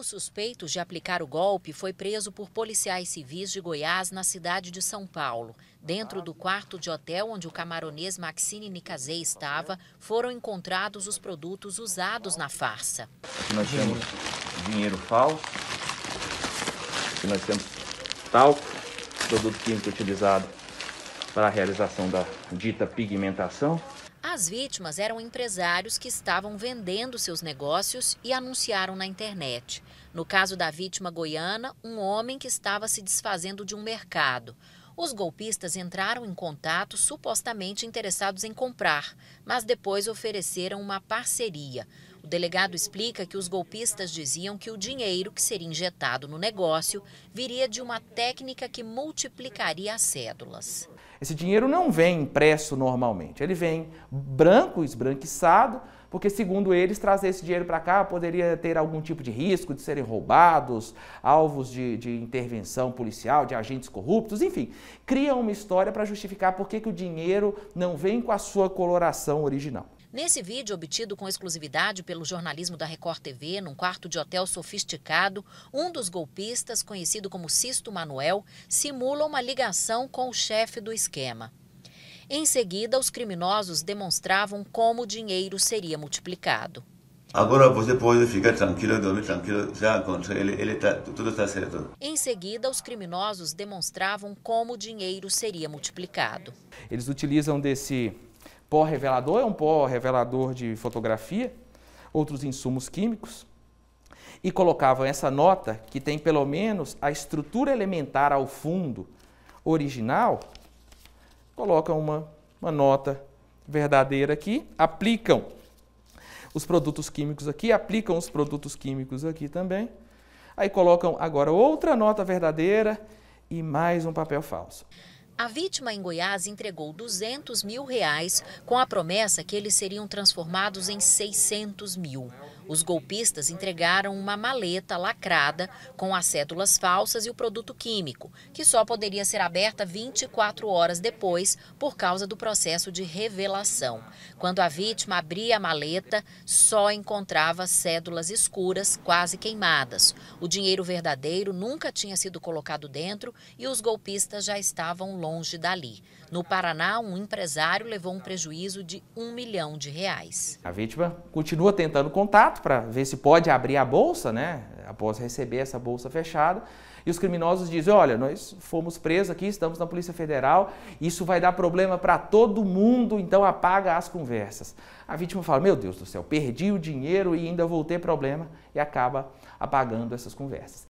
dos suspeitos de aplicar o golpe foi preso por policiais civis de Goiás na cidade de São Paulo. Dentro do quarto de hotel onde o camaronês Maxine Nicazé estava, foram encontrados os produtos usados na farsa. Aqui nós temos dinheiro falso, aqui nós temos talco, produto químico utilizado para a realização da dita pigmentação. As vítimas eram empresários que estavam vendendo seus negócios e anunciaram na internet. No caso da vítima goiana, um homem que estava se desfazendo de um mercado. Os golpistas entraram em contato supostamente interessados em comprar, mas depois ofereceram uma parceria. O delegado explica que os golpistas diziam que o dinheiro que seria injetado no negócio viria de uma técnica que multiplicaria as cédulas. Esse dinheiro não vem impresso normalmente, ele vem branco, esbranquiçado, porque segundo eles, trazer esse dinheiro para cá poderia ter algum tipo de risco de serem roubados, alvos de, de intervenção policial, de agentes corruptos, enfim. Cria uma história para justificar por que, que o dinheiro não vem com a sua coloração original. Nesse vídeo, obtido com exclusividade pelo jornalismo da Record TV, num quarto de hotel sofisticado, um dos golpistas, conhecido como Sisto Manuel, simula uma ligação com o chefe do esquema. Em seguida, os criminosos demonstravam como o dinheiro seria multiplicado. Agora você pode ficar tranquilo, dormir tranquilo, já aconteceu. ele, ele tá, tudo está certo. Em seguida, os criminosos demonstravam como o dinheiro seria multiplicado. Eles utilizam desse Pó revelador é um pó revelador de fotografia, outros insumos químicos. E colocavam essa nota, que tem pelo menos a estrutura elementar ao fundo original, colocam uma, uma nota verdadeira aqui, aplicam os produtos químicos aqui, aplicam os produtos químicos aqui também. Aí colocam agora outra nota verdadeira e mais um papel falso. A vítima em Goiás entregou 200 mil reais com a promessa que eles seriam transformados em 600 mil. Os golpistas entregaram uma maleta lacrada com as cédulas falsas e o produto químico, que só poderia ser aberta 24 horas depois por causa do processo de revelação. Quando a vítima abria a maleta, só encontrava cédulas escuras, quase queimadas. O dinheiro verdadeiro nunca tinha sido colocado dentro e os golpistas já estavam longe dali. No Paraná, um empresário levou um prejuízo de um milhão de reais. A vítima continua tentando contato para ver se pode abrir a bolsa, né? Após receber essa bolsa fechada. E os criminosos dizem: olha, nós fomos presos aqui, estamos na Polícia Federal, isso vai dar problema para todo mundo, então apaga as conversas. A vítima fala: meu Deus do céu, perdi o dinheiro e ainda vou ter problema, e acaba apagando essas conversas.